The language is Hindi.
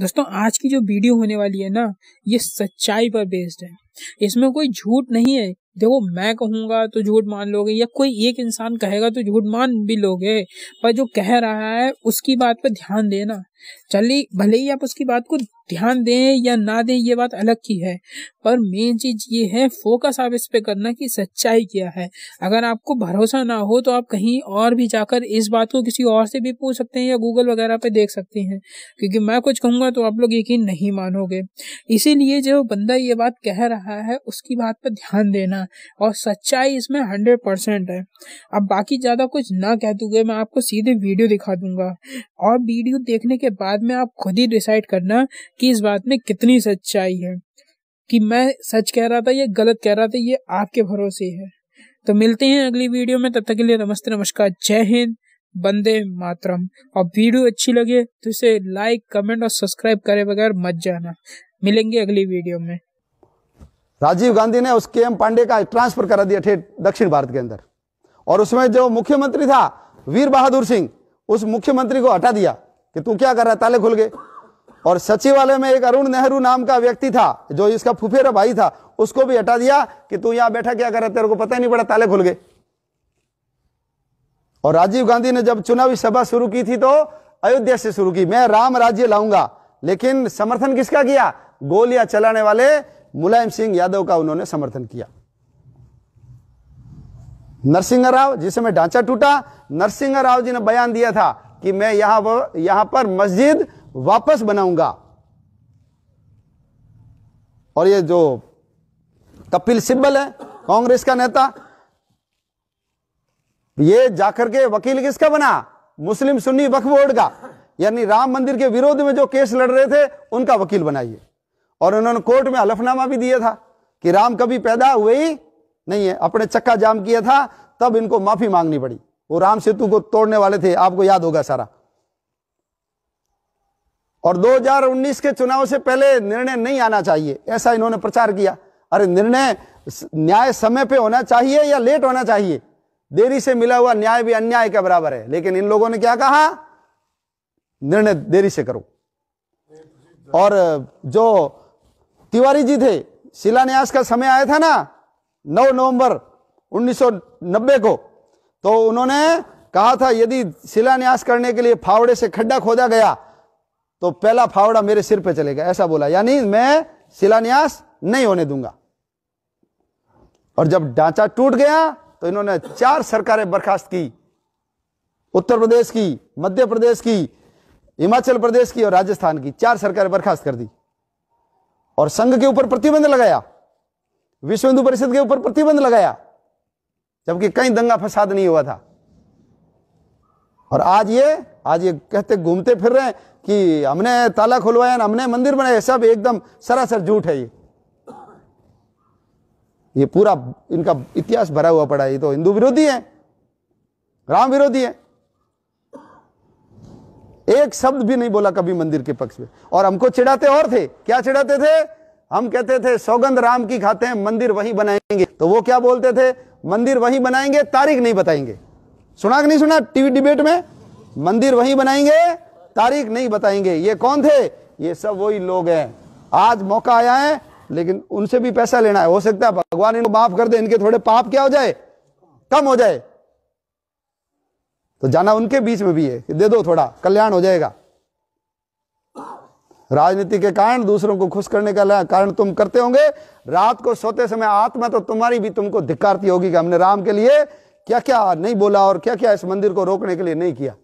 दोस्तों आज की जो वीडियो होने वाली है ना ये सच्चाई पर बेस्ड है इसमें कोई झूठ नहीं है देखो मैं कहूँगा तो झूठ मान लोगे या कोई एक इंसान कहेगा तो झूठ मान भी लोगे पर जो कह रहा है उसकी बात पर ध्यान देना चलिए भले ही आप उसकी बात को ध्यान दें या ना दें ये बात अलग की है पर मेन चीज ये है फोकस आप इस पे करना कि सच्चाई क्या है अगर आपको भरोसा ना हो तो आप कहीं और भी जाकर इस बात को किसी और से भी पूछ सकते हैं या गूगल वगैरह पे देख सकते हैं क्योंकि मैं कुछ कहूँगा तो आप लोग यकीन नहीं मानोगे इसीलिए जो बंदा ये बात कह रहा रहा है उसकी बात पर ध्यान देना और सच्चाई इसमें हंड्रेड परसेंट है अब बाकी ज़्यादा कुछ ना कह दूंगे मैं आपको सीधे वीडियो दिखा दूंगा और वीडियो देखने के बाद में आप खुद ही डिसाइड करना कि इस बात में कितनी सच्चाई है कि मैं सच कह रहा था या गलत कह रहा था ये आपके भरोसे है तो मिलते हैं अगली वीडियो में तब तक के लिए नमस्ते नमस्कार जय हिंद बंदे मातरम और वीडियो अच्छी लगे तो इसे लाइक कमेंट और सब्सक्राइब करे बगैर मत जाना मिलेंगे अगली वीडियो में राजीव गांधी ने उस के एम पांडे का ट्रांसफर करा दिया दक्षिण भारत के अंदर और उसमें जो मुख्यमंत्री था वीर बहादुर सिंह उस मुख्यमंत्री को हटा दिया कि तू क्या कर रहा ताले खुल गए और सचिवालय में एक अरुण नेहरू नाम का व्यक्ति था जो इसका फुफेरा भाई था उसको भी हटा दिया कि तू यहां बैठा क्या कर रहा तेरे को पता ही नहीं पड़ा ताले खुल गए और राजीव गांधी ने जब चुनावी सभा शुरू की थी तो अयोध्या से शुरू की मैं राम राज्य लाऊंगा लेकिन समर्थन किसका किया गोलियां चलाने वाले मुलायम सिंह यादव का उन्होंने समर्थन किया नरसिंह राव जिस समय ढांचा टूटा नरसिंह राव जी ने बयान दिया था कि मैं यहां यहां पर मस्जिद वापस बनाऊंगा और ये जो कपिल सिब्बल है कांग्रेस का नेता ये जाकर के वकील किसका बना मुस्लिम सुन्नी वक्फ बोर्ड का यानी राम मंदिर के विरोध में जो केस लड़ रहे थे उनका वकील बनाइए और उन्होंने कोर्ट में हलफनामा भी दिया था कि राम कभी पैदा हुए ही नहीं है अपने चक्का जाम किया था तब इनको माफी मांगनी पड़ी वो राम सेतु को तोड़ने वाले थे आपको याद होगा सारा और 2019 के चुनाव से पहले निर्णय नहीं आना चाहिए ऐसा इन्होंने प्रचार किया अरे निर्णय न्याय समय पे होना चाहिए या लेट होना चाहिए देरी से मिला हुआ न्याय भी अन्याय के बराबर है लेकिन इन लोगों ने क्या कहा निर्णय देरी से करो और जो तिवारी जी थे शिलान्यास का समय आया था ना 9 नवंबर 1990 को तो उन्होंने कहा था यदि शिलान्यास करने के लिए फावड़े से खड्डा खोदा गया तो पहला फावड़ा मेरे सिर पे चलेगा ऐसा बोला यानी मैं शिलान्यास नहीं होने दूंगा और जब ढांचा टूट गया तो इन्होंने चार सरकारें बर्खास्त की उत्तर प्रदेश की मध्य प्रदेश की हिमाचल प्रदेश की और राजस्थान की चार सरकारें बर्खास्त कर दी और संघ के ऊपर प्रतिबंध लगाया विश्व हिंदू परिषद के ऊपर प्रतिबंध लगाया जबकि कहीं दंगा फसाद नहीं हुआ था और आज ये आज ये कहते घूमते फिर रहे हैं कि हमने ताला खुलवाया ना हमने मंदिर बनाया सब एकदम सरासर झूठ है ये ये पूरा इनका इतिहास भरा हुआ पड़ा है ये तो हिंदू विरोधी है राम विरोधी है एक शब्द भी नहीं बोला कभी मंदिर के पक्ष में और हमको चिढ़ाते और थे क्या चिढ़ाते थे हम कहते थे सौगंध राम की खाते हैं मंदिर वहीं बनाएंगे तो वो क्या बोलते थे मंदिर वहीं बनाएंगे तारीख नहीं बताएंगे सुना कि नहीं सुना टीवी डिबेट में मंदिर वहीं बनाएंगे तारीख नहीं बताएंगे ये कौन थे ये सब वही लोग हैं आज मौका आया है लेकिन उनसे भी पैसा लेना है हो सकता है भगवान इनको माफ कर दे इनके थोड़े पाप क्या हो जाए कम हो जाए तो जाना उनके बीच में भी है कि दे दो थोड़ा कल्याण हो जाएगा राजनीति के कारण दूसरों को खुश करने का कारण तुम करते होंगे रात को सोते समय आत्मा तो तुम्हारी भी तुमको धिकारती होगी कि हमने राम के लिए क्या क्या नहीं बोला और क्या क्या इस मंदिर को रोकने के लिए नहीं किया